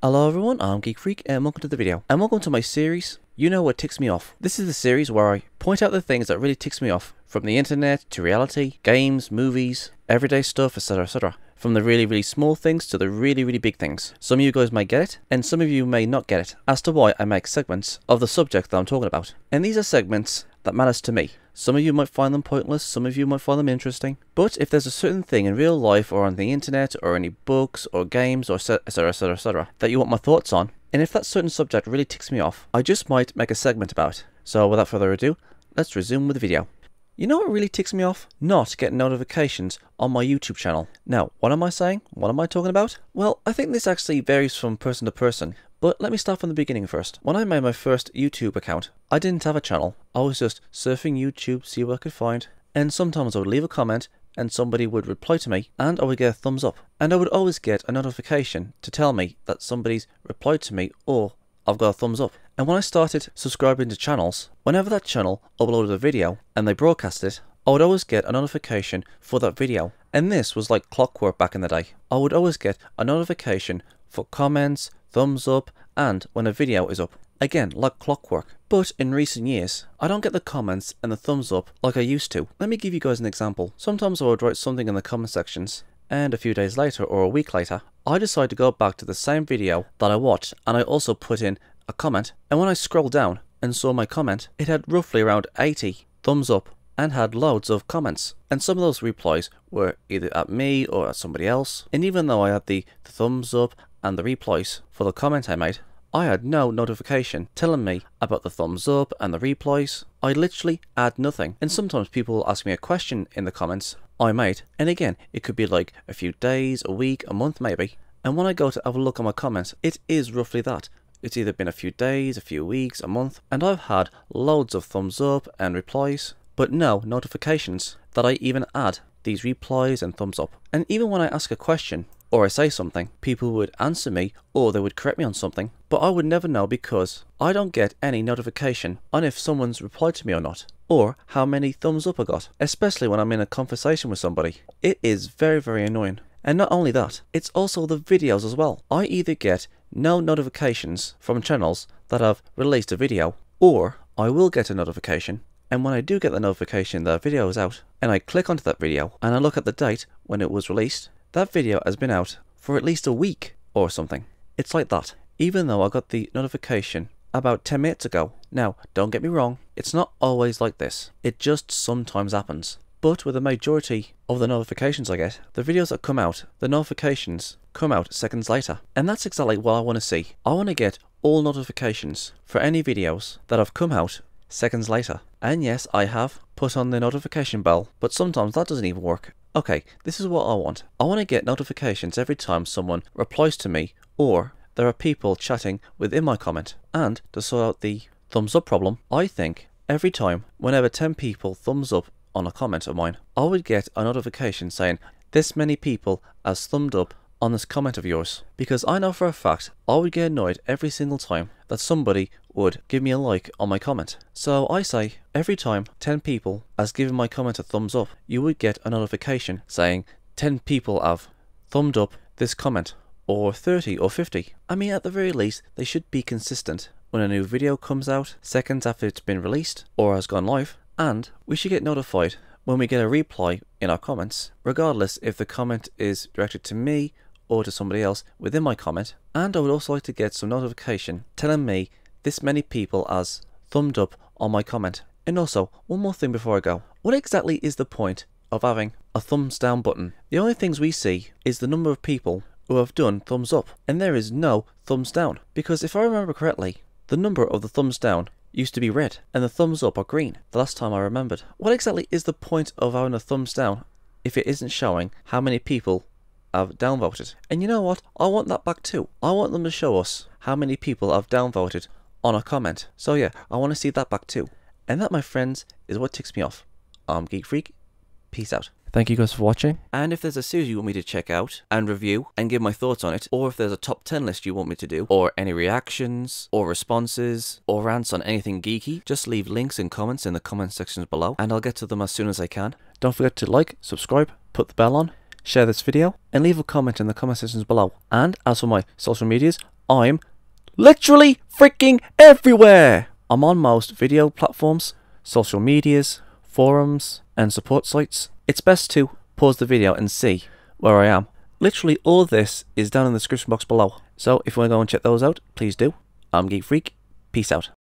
Hello everyone, I'm Geek Freak and welcome to the video and welcome to my series you know what ticks me off. This is the series where I point out the things that really ticks me off, from the internet to reality, games, movies, everyday stuff, etc., etc. From the really, really small things to the really, really big things. Some of you guys might get it, and some of you may not get it, as to why I make segments of the subject that I'm talking about. And these are segments that matters to me. Some of you might find them pointless, some of you might find them interesting. But if there's a certain thing in real life or on the internet or any books or games or etc etc etc that you want my thoughts on, and if that certain subject really ticks me off, I just might make a segment about. So without further ado, let's resume with the video. You know what really ticks me off? Not getting notifications on my YouTube channel. Now, what am I saying? What am I talking about? Well, I think this actually varies from person to person. But let me start from the beginning first. When I made my first YouTube account, I didn't have a channel. I was just surfing YouTube, see what I could find, and sometimes I would leave a comment and somebody would reply to me and I would get a thumbs up. And I would always get a notification to tell me that somebody's replied to me or I've got a thumbs up. And when I started subscribing to channels, whenever that channel uploaded a video and they broadcast it, I would always get a notification for that video. And this was like clockwork back in the day. I would always get a notification for comments, thumbs up, and when a video is up. Again, like clockwork. But in recent years, I don't get the comments and the thumbs up like I used to. Let me give you guys an example. Sometimes I would write something in the comment sections, and a few days later or a week later, I decide to go back to the same video that I watched, and I also put in a comment. And when I scrolled down and saw my comment, it had roughly around 80 thumbs up and had loads of comments. And some of those replies were either at me or at somebody else. And even though I had the, the thumbs up and the replies for the comment I made, I had no notification telling me about the thumbs up and the replies. I literally had nothing. And sometimes people ask me a question in the comments I made, and again, it could be like a few days, a week, a month maybe. And when I go to have a look at my comments, it is roughly that. It's either been a few days, a few weeks, a month, and I've had loads of thumbs up and replies, but no notifications that I even add these replies and thumbs up. And even when I ask a question, or I say something, people would answer me or they would correct me on something, but I would never know because I don't get any notification on if someone's replied to me or not, or how many thumbs up I got, especially when I'm in a conversation with somebody. It is very, very annoying. And not only that, it's also the videos as well. I either get no notifications from channels that have released a video, or I will get a notification and when I do get the notification that a video is out, and I click onto that video and I look at the date when it was released, that video has been out for at least a week or something. It's like that, even though I got the notification about 10 minutes ago. Now, don't get me wrong, it's not always like this. It just sometimes happens. But with the majority of the notifications I get, the videos that come out, the notifications come out seconds later. And that's exactly what I want to see. I want to get all notifications for any videos that have come out seconds later. And yes, I have put on the notification bell, but sometimes that doesn't even work. Okay, this is what I want. I want to get notifications every time someone replies to me or there are people chatting within my comment. And to sort out the thumbs up problem, I think every time, whenever 10 people thumbs up on a comment of mine, I would get a notification saying this many people as thumbed up on this comment of yours because I know for a fact I would get annoyed every single time that somebody would give me a like on my comment. So I say every time 10 people has given my comment a thumbs up, you would get a notification saying 10 people have thumbed up this comment or 30 or 50. I mean at the very least they should be consistent when a new video comes out seconds after it's been released or has gone live and we should get notified when we get a reply in our comments regardless if the comment is directed to me or to somebody else within my comment. And I would also like to get some notification telling me this many people as thumbed up on my comment. And also, one more thing before I go. What exactly is the point of having a thumbs down button? The only things we see is the number of people who have done thumbs up, and there is no thumbs down. Because if I remember correctly, the number of the thumbs down used to be red, and the thumbs up are green, the last time I remembered. What exactly is the point of having a thumbs down if it isn't showing how many people have downvoted. And you know what? I want that back too. I want them to show us how many people have downvoted on a comment. So yeah, I want to see that back too. And that, my friends, is what ticks me off. I'm Geek Freak. Peace out. Thank you guys for watching. And if there's a series you want me to check out and review and give my thoughts on it, or if there's a top 10 list you want me to do, or any reactions, or responses, or rants on anything geeky, just leave links and comments in the comment sections below, and I'll get to them as soon as I can. Don't forget to like, subscribe, put the bell on, share this video, and leave a comment in the comment sections below. And as for my social medias, I'm literally freaking everywhere! I'm on most video platforms, social medias, forums, and support sites. It's best to pause the video and see where I am. Literally all this is down in the description box below, so if you want to go and check those out, please do. I'm Geek Freak, peace out.